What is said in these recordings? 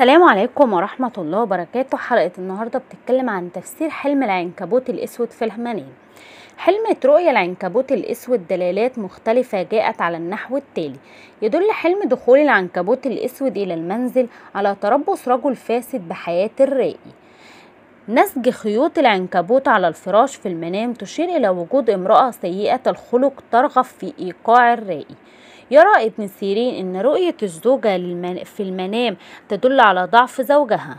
السلام عليكم ورحمة الله وبركاته حلقة النهاردة بتتكلم عن تفسير حلم العنكبوت الأسود في المنام حلمة رؤية العنكبوت الأسود دلالات مختلفة جاءت على النحو التالي يدل حلم دخول العنكبوت الأسود إلى المنزل على تربص رجل فاسد بحياة الرائي نسج خيوط العنكبوت على الفراش في المنام تشير إلى وجود امرأة سيئة الخلق ترغب في إيقاع الرائي يرى ابن سيرين أن رؤية الزوجة في المنام تدل على ضعف زوجها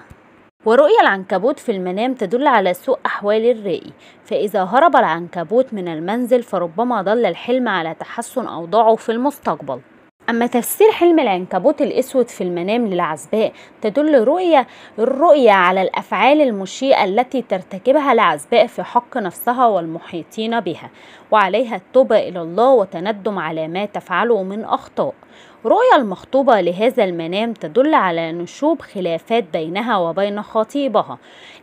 ورؤية العنكبوت في المنام تدل على سوء أحوال الرائي فإذا هرب العنكبوت من المنزل فربما ضل الحلم على تحسن أوضاعه في المستقبل أما تفسير حلم العنكبوت الأسود في المنام للعزباء تدل رؤية الرؤية على الأفعال المشيئة التي ترتكبها العزباء في حق نفسها والمحيطين بها وعليها التوبة إلى الله وتندم على ما تفعله من أخطاء رؤيا المخطوبة لهذا المنام تدل على نشوب خلافات بينها وبين خطيبها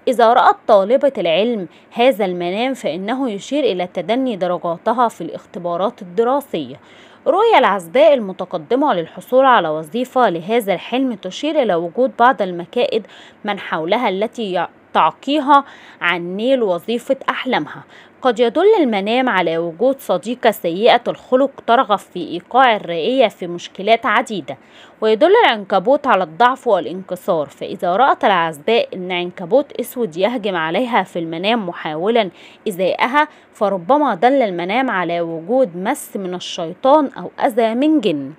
إذا رأت طالبة العلم هذا المنام فإنه يشير إلى تدني درجاتها في الاختبارات الدراسية رؤية العزباء المتقدمة للحصول على وظيفة لهذا الحلم تشير إلى وجود بعض المكائد من حولها التي تعقيها عن نيل وظيفة أحلامها قد يدل المنام على وجود صديقة سيئة الخلق ترغب في إيقاع الرئية في مشكلات عديدة ويدل العنكبوت على الضعف والانكسار فإذا رأت العزباء أن عنكبوت أسود يهجم عليها في المنام محاولا إزائها فربما دل المنام على وجود مس من الشيطان أو أذى من جن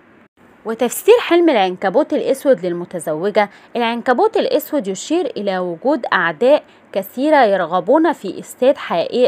وتفسير حلم العنكبوت الأسود للمتزوجة العنكبوت الأسود يشير إلى وجود أعداء كثيرة يرغبون في إفساد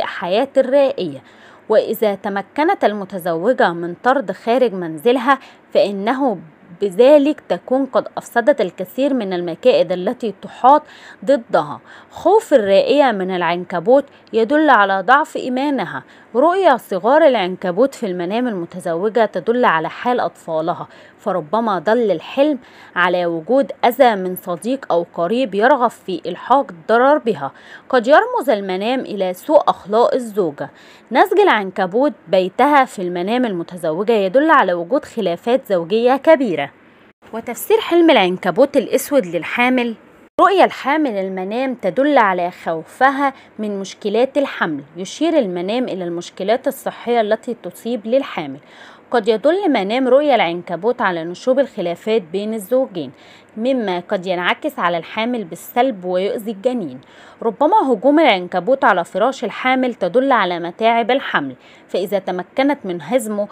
حياة الرائية وإذا تمكنت المتزوجة من طرد خارج منزلها فإنه بذلك تكون قد أفسدت الكثير من المكائد التي تحاط ضدها خوف الرائية من العنكبوت يدل على ضعف إيمانها رؤيا صغار العنكبوت في المنام المتزوجة تدل على حال أطفالها فربما دل الحلم على وجود أذى من صديق أو قريب يرغب في إلحاق الضرر بها قد يرمز المنام إلى سوء أخلاق الزوجة نسج العنكبوت بيتها في المنام المتزوجة يدل على وجود خلافات زوجية كبيرة وتفسير حلم العنكبوت الأسود للحامل رؤية الحامل المنام تدل على خوفها من مشكلات الحمل يشير المنام إلى المشكلات الصحية التي تصيب للحامل قد يدل منام رؤية العنكبوت على نشوب الخلافات بين الزوجين مما قد ينعكس على الحامل بالسلب ويؤذي الجنين ربما هجوم العنكبوت على فراش الحامل تدل على متاعب الحمل فإذا تمكنت من هزمه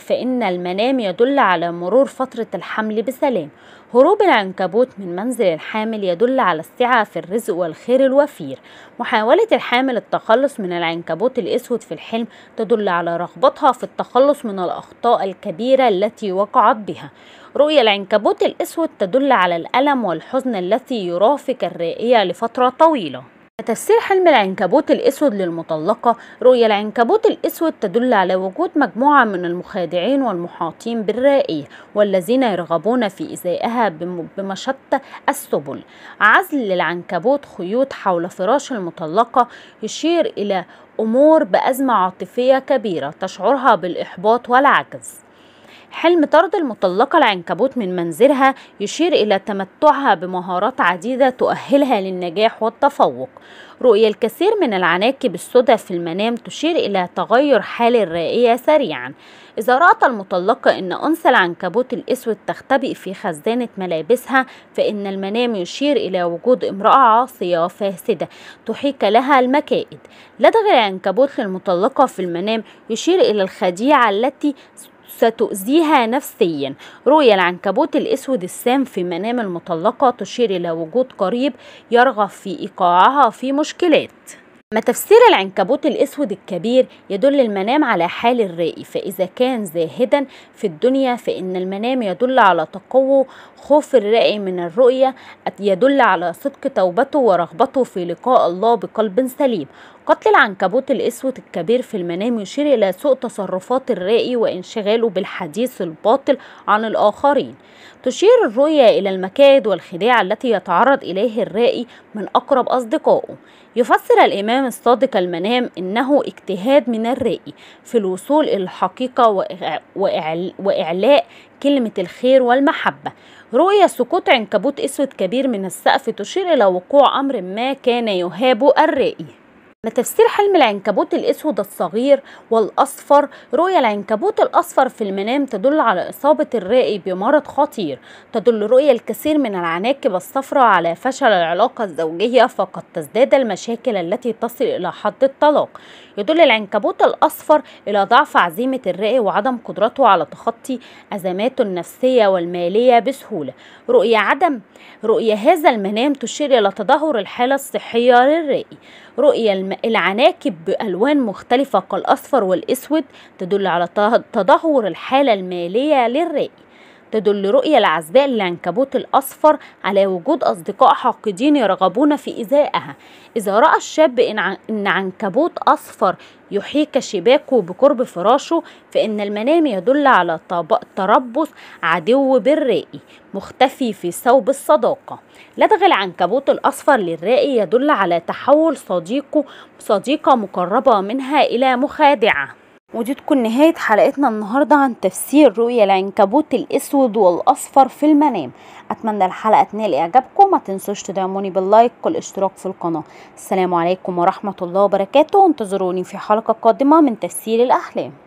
فإن المنام يدل على مرور فترة الحمل بسلام هروب العنكبوت من منزل الحامل يدل على السعة في الرزق والخير الوفير محاولة الحامل التخلص من العنكبوت الأسود في الحلم تدل على رغبتها في التخلص من الأخ الأخطاء الكبيرة التي وقعت بها رؤية العنكبوت الأسود تدل على الألم والحزن التي يرافق الرائية لفترة طويلة تفسير حلم العنكبوت الأسود للمطلقة رؤية العنكبوت الأسود تدل على وجود مجموعة من المخادعين والمحاطين بالرائية والذين يرغبون في إزائها بمشتى السبل عزل العنكبوت خيوط حول فراش المطلقة يشير إلى أمور بأزمة عاطفية كبيرة تشعرها بالإحباط والعجز حلم طرد المطلقة العنكبوت من منزلها يشير إلى تمتعها بمهارات عديدة تؤهلها للنجاح والتفوق رؤية الكثير من العناكب السوداء في المنام تشير إلى تغير حال الرائية سريعا إذا رأت المطلقة أن أنثى العنكبوت الأسود تختبئ في خزانة ملابسها فإن المنام يشير إلى وجود امرأة عاصية فاسدة تحيك لها المكائد لدغ العنكبوت للمطلقة في المنام يشير إلى الخديعة التي ستؤذيها نفسيا رؤية العنكبوت الأسود السام في منام المطلقة تشير إلى وجود قريب يرغب في إيقاعها في مشكلات ما تفسير العنكبوت الأسود الكبير يدل المنام على حال الرائي فإذا كان زاهدا في الدنيا فإن المنام يدل على تقوى خوف الرائي من الرؤية يدل على صدق توبته ورغبته في لقاء الله بقلب سليم قتل العنكبوت الأسود الكبير في المنام يشير إلى سوء تصرفات الرائي وانشغاله بالحديث الباطل عن الآخرين تشير الرؤية إلى المكائد والخداع التي يتعرض إليه الرائي من أقرب أصدقائه يفسر الإمام الصادق المنام إنه اجتهاد من الرائي في الوصول إلى الحقيقة وإعلاء كلمة الخير والمحبة رؤية سقوط عنكبوت أسود كبير من السقف تشير إلى وقوع أمر ما كان يهاب الرائي ما تفسير حلم العنكبوت الأسود الصغير والأصفر رؤية العنكبوت الأصفر في المنام تدل على إصابة الرائي بمرض خطير تدل رؤية الكثير من العناكب الصفراء على فشل العلاقة الزوجية فقد تزداد المشاكل التي تصل إلى حد الطلاق يدل العنكبوت الأصفر إلى ضعف عزيمة الرائي وعدم قدرته على تخطي أزماته النفسية والمالية بسهولة رؤية عدم رؤية هذا المنام تشير إلى تدهور الحالة الصحية للرائي رؤية العناكب بألوان مختلفة كالأصفر والأسود تدل على تدهور الحالة المالية للرأي تدل رؤية العزباء للعنكبوت الأصفر على وجود أصدقاء حاقدين يرغبون في إزائها إذا رأى الشاب إن عنكبوت أصفر يحيك شباكه بقرب فراشه فإن المنام يدل على تربص عدو بالرائي مختفي في ثوب الصداقة لدغ العنكبوت الأصفر للرائي يدل على تحول صديقه صديقة مقربة منها إلى مخادعة ودي تكون نهاية حلقتنا النهاردة عن تفسير رؤية العنكبوت الأسود والأصفر في المنام أتمنى الحلقة تنال إعجابكم ما تنسوش تدعموني باللايك والاشتراك في القناة السلام عليكم ورحمة الله وبركاته وانتظروني في حلقة قادمة من تفسير الأحلام